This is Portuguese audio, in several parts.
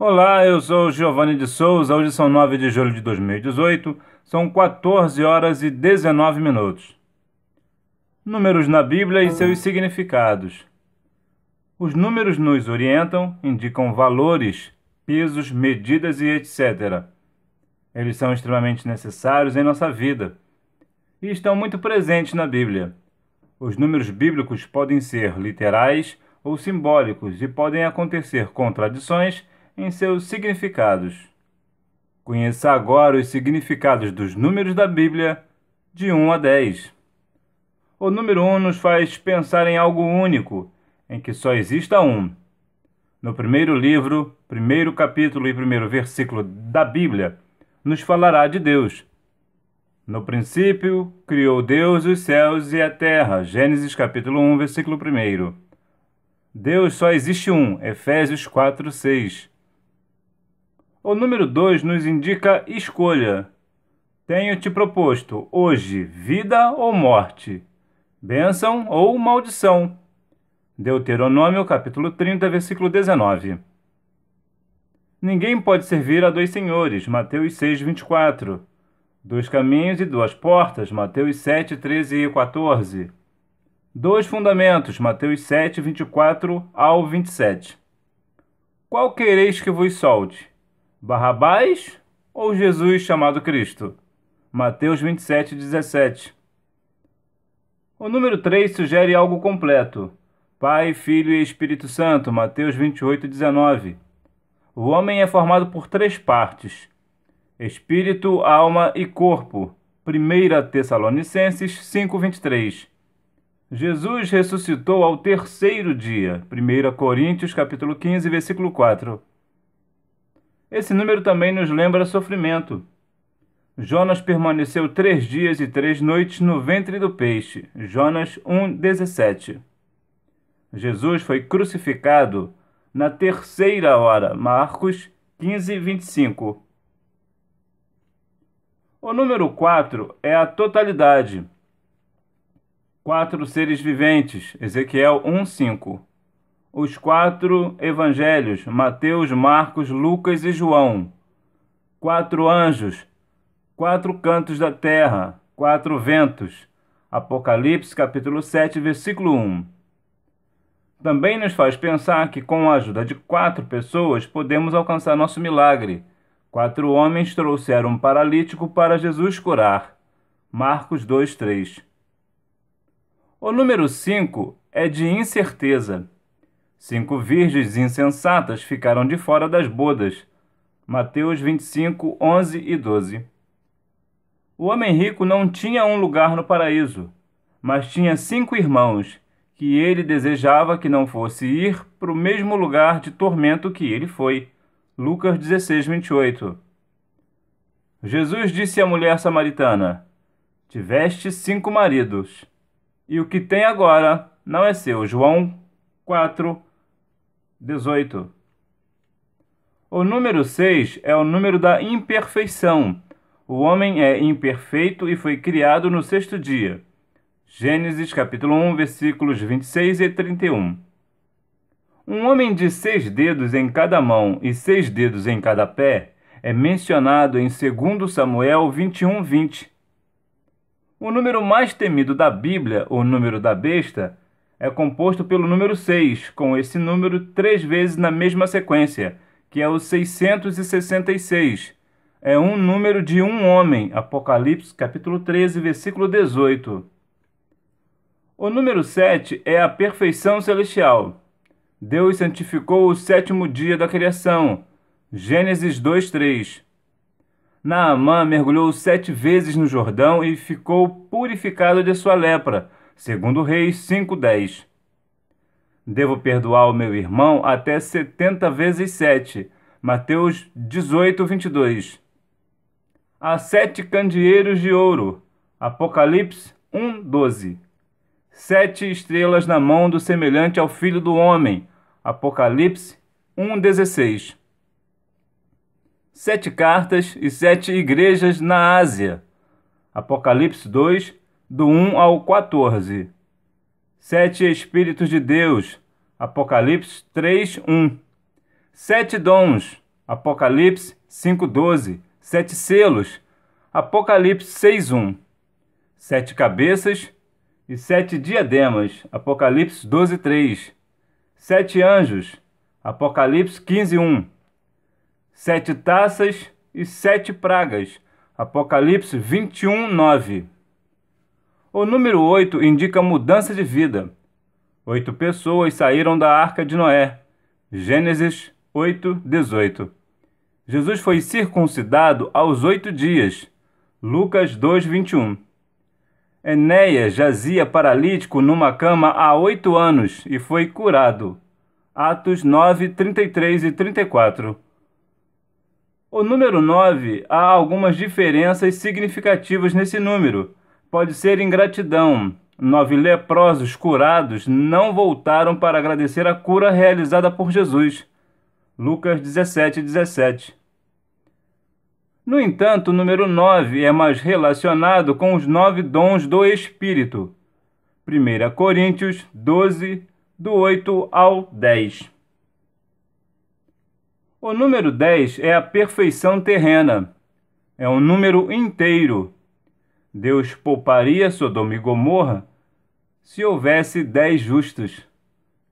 Olá, eu sou Giovanni de Souza. Hoje são 9 de julho de 2018, são 14 horas e 19 minutos. Números na Bíblia e seus significados. Os números nos orientam, indicam valores, pesos, medidas e etc. Eles são extremamente necessários em nossa vida e estão muito presentes na Bíblia. Os números bíblicos podem ser literais ou simbólicos e podem acontecer contradições em seus significados. Conheça agora os significados dos números da Bíblia, de 1 a 10. O número 1 nos faz pensar em algo único, em que só exista um. No primeiro livro, primeiro capítulo e primeiro versículo da Bíblia, nos falará de Deus. No princípio, criou Deus os céus e a terra. Gênesis capítulo 1, versículo 1. Deus só existe um. Efésios 4, 6. O número 2 nos indica escolha. Tenho te proposto hoje vida ou morte, bênção ou maldição. Deuteronômio capítulo 30, versículo 19. Ninguém pode servir a dois senhores, Mateus 6, 24. Dois caminhos e duas portas, Mateus 7, 13 e 14. Dois fundamentos, Mateus 7, 24 ao 27. Qual quereis que vos solte? Barrabás ou Jesus chamado Cristo? Mateus 27, 17. O número 3 sugere algo completo. Pai, Filho e Espírito Santo, Mateus 28, 19. O homem é formado por três partes: espírito, alma e corpo. 1 Tessalonicenses 5:23. Jesus ressuscitou ao terceiro dia. 1 Coríntios capítulo 15, versículo 4. Esse número também nos lembra sofrimento. Jonas permaneceu três dias e três noites no ventre do peixe. Jonas 1,17 Jesus foi crucificado na terceira hora. Marcos 15, 25. O número 4 é a totalidade. Quatro seres viventes. Ezequiel 1, 5 os quatro evangelhos, Mateus, Marcos, Lucas e João. Quatro anjos, quatro cantos da terra, quatro ventos. Apocalipse capítulo 7, versículo 1. Também nos faz pensar que com a ajuda de quatro pessoas podemos alcançar nosso milagre. Quatro homens trouxeram um paralítico para Jesus curar. Marcos 2:3. O número 5 é de incerteza. Cinco virgens insensatas ficaram de fora das bodas. Mateus 25, 11 e 12. O homem rico não tinha um lugar no paraíso, mas tinha cinco irmãos, que ele desejava que não fosse ir para o mesmo lugar de tormento que ele foi. Lucas 16, 28. Jesus disse à mulher samaritana: Tiveste cinco maridos, e o que tem agora não é seu. João 4, 18. O número 6 é o número da imperfeição. O homem é imperfeito e foi criado no sexto dia. Gênesis capítulo 1, versículos 26 e 31. Um homem de seis dedos em cada mão e seis dedos em cada pé é mencionado em 2 Samuel 21, 20. O número mais temido da Bíblia, o número da besta, é composto pelo número 6, com esse número três vezes na mesma sequência, que é o 666. É um número de um homem, Apocalipse capítulo 13, versículo 18. O número 7 é a perfeição celestial. Deus santificou o sétimo dia da criação. Gênesis 2:3. Naamã mergulhou sete vezes no Jordão e ficou purificado de sua lepra Segundo Reis 5:10. Devo perdoar o meu irmão até 70 vezes 7. Mateus 18, 22. Há sete candeeiros de ouro. Apocalipse 1, 12. Sete estrelas na mão do semelhante ao Filho do Homem. Apocalipse 1, 16. Sete cartas e sete igrejas na Ásia. Apocalipse 2, do 1 ao 14. Sete Espíritos de Deus, Apocalipse 3, 1. Sete Dons, Apocalipse 5, 12. Sete Selos, Apocalipse 6, 1. Sete Cabeças e Sete Diademas, Apocalipse 12, 3. Sete Anjos, Apocalipse 15, 1. Sete Taças e Sete Pragas, Apocalipse 21, 9. O número 8 indica mudança de vida. Oito pessoas saíram da arca de Noé. Gênesis 8, 18. Jesus foi circuncidado aos oito dias. Lucas 2, 21. Enéia jazia paralítico numa cama há oito anos e foi curado. Atos 9, 33 e 34. O número 9 há algumas diferenças significativas nesse número Pode ser ingratidão. Nove leprosos curados não voltaram para agradecer a cura realizada por Jesus. Lucas 17, 17. No entanto, o número 9 é mais relacionado com os nove dons do Espírito. 1 Coríntios 12, do 8 ao 10. O número 10 é a perfeição terrena. É um número inteiro Deus pouparia Sodoma e Gomorra se houvesse dez justos.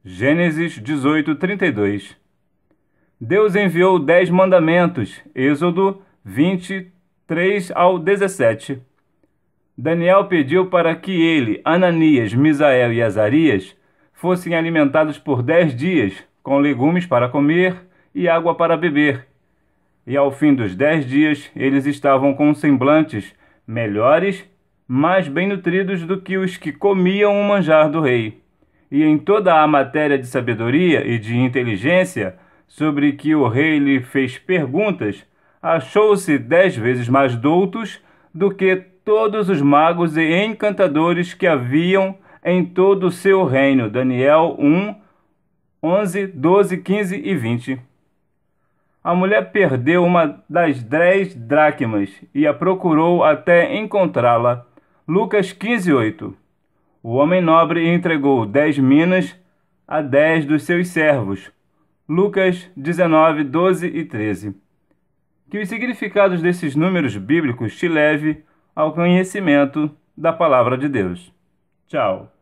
Gênesis 18, 32. Deus enviou dez mandamentos, Êxodo 20, 3 ao 17. Daniel pediu para que ele, Ananias, Misael e Azarias fossem alimentados por dez dias, com legumes para comer e água para beber. E ao fim dos dez dias, eles estavam com semblantes melhores, mais bem nutridos do que os que comiam o manjar do rei. E em toda a matéria de sabedoria e de inteligência, sobre que o rei lhe fez perguntas, achou-se dez vezes mais doutos do que todos os magos e encantadores que haviam em todo o seu reino. Daniel 1, 11, 12, 15 e 20 a mulher perdeu uma das dez dracmas e a procurou até encontrá-la. Lucas 15:8. O homem nobre entregou dez minas a dez dos seus servos. Lucas 19, 12 e 13. Que os significados desses números bíblicos te leve ao conhecimento da palavra de Deus. Tchau.